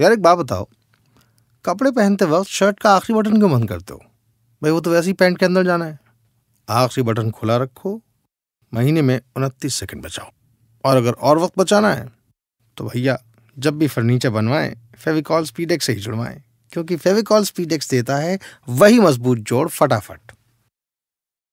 यार एक बात बताओ कपड़े पहनते वक्त शर्ट का आखिरी बटन क्यों बंद करते हो भाई वो तो वैसे ही पैंट के अंदर जाना है आखिरी बटन खुला रखो महीने में उनतीस सेकंड बचाओ और अगर और वक्त बचाना है तो भैया जब भी फर्नीचर बनवाएं फेविकॉल स्पीडेक्स से ही जुड़वाएं क्योंकि फेविकॉल स्पीडेक्स देता है वही मजबूत जोड़ फटाफट